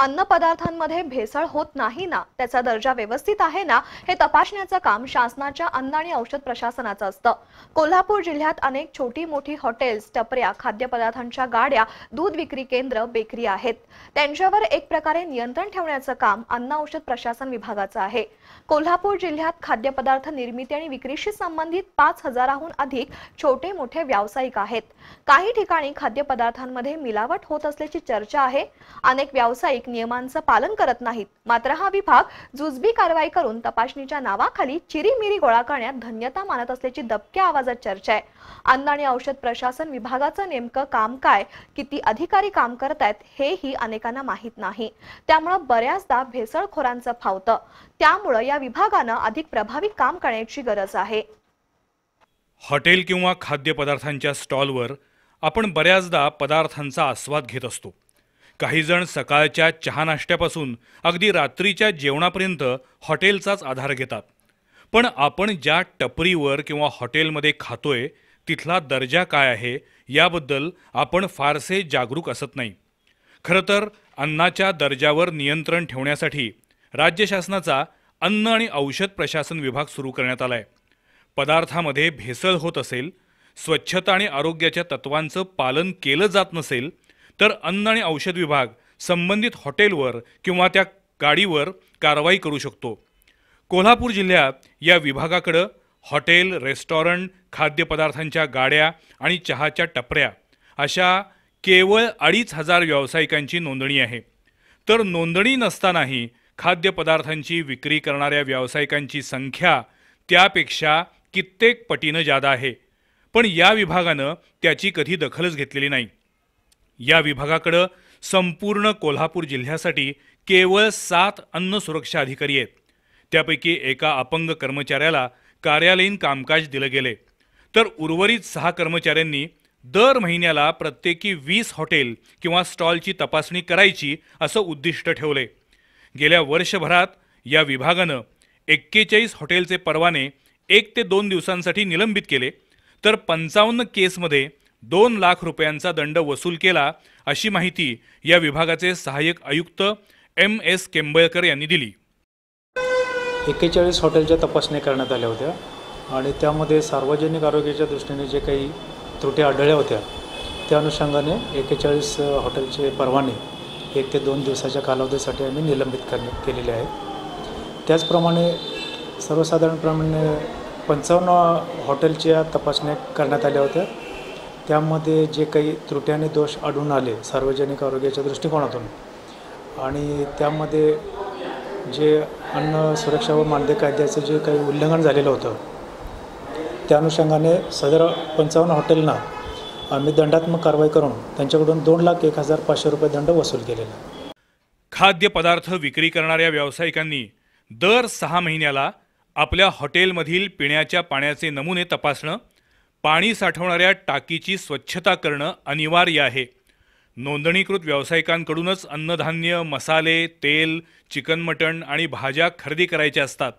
अन्न पदार्थांमध्ये भेसळ होत नाही ना त्याचा दर्जा व्यवस्थित आहे ना हे तपासण्याचं काम शासनाच्या अन्न आणि औषध प्रशासनाचं असतं कोल्हापूर जिल्ह्यात अनेक छोटी मोठी हॉटेल्स टपऱ्या खाद्यपदार्थांच्या गाड्या दूध विक्री केंद्र बेकरी आहेत त्यांच्यावर एक प्रकारे नियंत्रण ठेवण्याचं काम अन्न औषध प्रशासन विभागाचं आहे कोल्हापूर जिल्ह्यात खाद्यपदार्थ निर्मिती आणि विक्रीशी संबंधित पाच हजाराहून अधिक छोटे मोठे व्यावसायिक आहेत काही ठिकाणी खाद्यपदार्थांमध्ये मिलावट होत असल्याची चर्चा आहे अनेक व्यावसायिक अनेक नियमांचं पालन करत नाहीत मात्र हा विभाग जुजबी कारवाई करून तपासणीच्या नावाखाली चिरीमिरी गोळा करण्यात धन्यता मानत असल्याची दबक्या आवाजात चर्चा आहे अन्न आणि औषध प्रशासन विभागाचं नेमकं काम काय किती अधिकारी काम करतायत हेही अनेकांना माहीत नाही त्यामुळे बऱ्याचदा भेसळखोरांचं फावतं त्यामुळं या विभागानं अधिक प्रभावी काम करण्याची गरज आहे हॉटेल किंवा खाद्यपदार्थांच्या स्टॉलवर आपण बऱ्याचदा पदार्थांचा आस्वाद घेत असतो काहीजण सकाळच्या चहा नाश्त्यापासून अगदी रात्रीच्या जेवणापर्यंत हॉटेलचाच आधार घेतात पण आपण ज्या टपरीवर किंवा हॉटेलमध्ये खातोय तिथला दर्जा काय आहे याबद्दल आपण फारसे जागरूक असत नाही खरं तर अन्नाच्या दर्जावर नियंत्रण ठेवण्यासाठी राज्य शासनाचा अन्न आणि औषध प्रशासन विभाग सुरू करण्यात आला आहे पदार्थामध्ये भेसळ होत असेल स्वच्छता आणि आरोग्याच्या तत्वांचं पालन केलं जात नसेल तर अन्न आणि औषध विभाग संबंधित हॉटेलवर किंवा त्या गाडीवर कारवाई करू शकतो कोल्हापूर जिल्ह्यात या विभागाकडं हॉटेल रेस्टॉरंट खाद्यपदार्थांच्या गाड्या आणि चहाच्या टपऱ्या अशा केवळ अडीच हजार व्यावसायिकांची नोंदणी आहे तर नोंदणी नसतानाही खाद्यपदार्थांची विक्री करणाऱ्या व्यावसायिकांची संख्या त्यापेक्षा कित्येक पटीनं जादा आहे पण या विभागानं त्याची कधी दखलच घेतलेली नाही या विभागाकडं संपूर्ण कोल्हापूर जिल्ह्यासाठी केवळ सात अन्न सुरक्षा अधिकारी आहेत त्यापैकी एका अपंग कर्मचाऱ्याला कार्यालयीन कामकाज दिलं गेले तर उर्वरित सहा कर्मचाऱ्यांनी दर महिन्याला प्रत्येकी वीस हॉटेल किंवा स्टॉलची तपासणी करायची असं उद्दिष्ट ठेवले गेल्या वर्षभरात या विभागानं एक्केचाळीस हॉटेलचे परवाने एक ते दोन दिवसांसाठी निलंबित केले तर पंचावन्न केसमध्ये दोन लाख रुपयांचा दंड वसूल केला अशी माहिती या विभागाचे सहाय्यक आयुक्त एम एस केंबळकर यांनी दिली एक्केचाळीस हॉटेलच्या तपासण्या करण्यात आल्या होत्या आणि त्यामध्ये सार्वजनिक आरोग्याच्या दृष्टीने जे काही त्रुटी आढळल्या होत्या त्या अनुषंगाने एक्केचाळीस हॉटेलचे परवाने एक ते दोन दिवसाच्या कालावधीसाठी आम्ही निलंबित करण्यात केलेले आहे त्याचप्रमाणे सर्वसाधारणप्रमाणे पंचावन्न हॉटेलच्या तपासण्या करण्यात आल्या होत्या त्यामध्ये जे काही आणि दोष आढळून आले सार्वजनिक आरोग्याच्या दृष्टिकोनातून आणि त्यामध्ये जे अन्न सुरक्षा व मानदे कायद्याचं जे काही उल्लंघन झालेलं होतं त्या अनुषंगाने सदर पंचावन्न हॉटेलना आम्ही दंडात्मक कारवाई करून त्यांच्याकडून दोन लाख एक हजार पाचशे रुपये दंड वसूल केलेला खाद्यपदार्थ विक्री करणाऱ्या व्यावसायिकांनी दर सहा महिन्याला आपल्या हॉटेलमधील पिण्याच्या पाण्याचे नमुने तपासणं पाणी साठवणाऱ्या टाकीची स्वच्छता करणं अनिवार्य आहे नोंदणीकृत व्यावसायिकांकडूनच अन्नधान्य मसाले तेल चिकन मटण आणि भाज्या खरेदी करायच्या असतात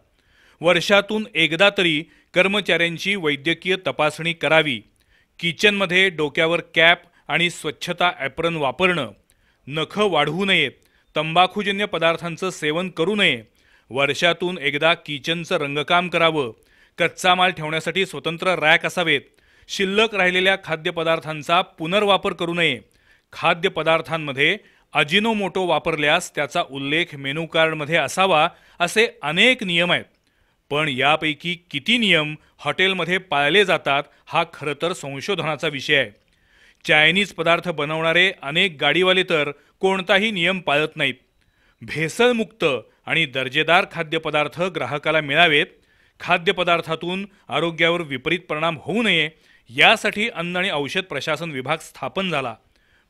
वर्षातून एकदा तरी कर्मचाऱ्यांची वैद्यकीय तपासणी करावी किचनमध्ये डोक्यावर कॅप आणि स्वच्छता ॲप्रन वापरणं नखं वाढवू नयेत तंबाखूजन्य पदार्थांचं सेवन करू नये वर्षातून एकदा किचनचं रंगकाम करावं कच्चा माल ठेवण्यासाठी स्वतंत्र रॅक असावेत शिल्लक राहिलेल्या खाद्यपदार्थांचा पुनर्वापर करू नये खाद्यपदार्थांमध्ये अजिनोमोटो वापरल्यास त्याचा उल्लेख मेनू कार्डमध्ये असावा असे अनेक नियम आहेत पण यापैकी किती नियम हॉटेलमध्ये पाळले जातात हा खरं तर संशोधनाचा विषय आहे चायनीज पदार्थ बनवणारे अनेक गाडीवाले तर कोणताही नियम पाळत नाहीत भेसळमुक्त आणि दर्जेदार खाद्यपदार्थ ग्राहकाला मिळावेत खाद्यपदार्थातून आरोग्यावर विपरीत परिणाम होऊ नये यासाठी अन्न आणि औषध प्रशासन विभाग स्थापन झाला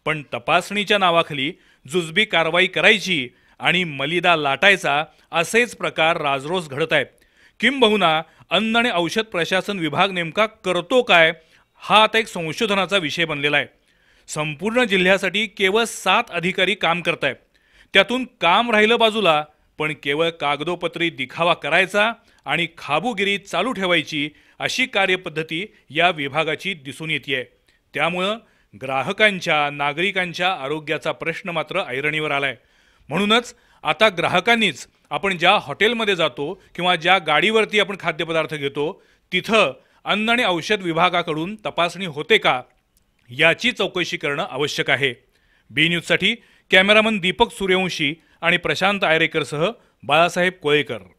पण तपासणीच्या नावाखाली जुजबी कारवाई करायची आणि मलिदा लाटायचा असेच प्रकार राजरोस घडत आहेत किंबहुना अन्न आणि औषध प्रशासन विभाग नेमका करतो काय हा आता एक संशोधनाचा विषय बनलेला आहे संपूर्ण जिल्ह्यासाठी केवळ सात अधिकारी काम करतायत त्यातून काम राहिलं बाजूला पण केवळ कागदोपत्री दिखावा करायचा आणि खाबुगिरी चालू ठेवायची अशी कार्यपद्धती या विभागाची दिसून येते त्यामुळं ग्राहकांच्या नागरिकांच्या आरोग्याचा प्रश्न मात्र ऐरणीवर आला आहे म्हणूनच आता ग्राहकांनीच आपण ज्या हॉटेलमध्ये जातो किंवा ज्या गाडीवरती आपण खाद्यपदार्थ घेतो तिथं अन्न आणि औषध विभागाकडून तपासणी होते का याची चौकशी करणं आवश्यक आहे बी न्यूजसाठी कॅमेरामन दीपक सूर्यवंशी आणि प्रशांत आयरेकरसह बाळासाहेब कोळेकर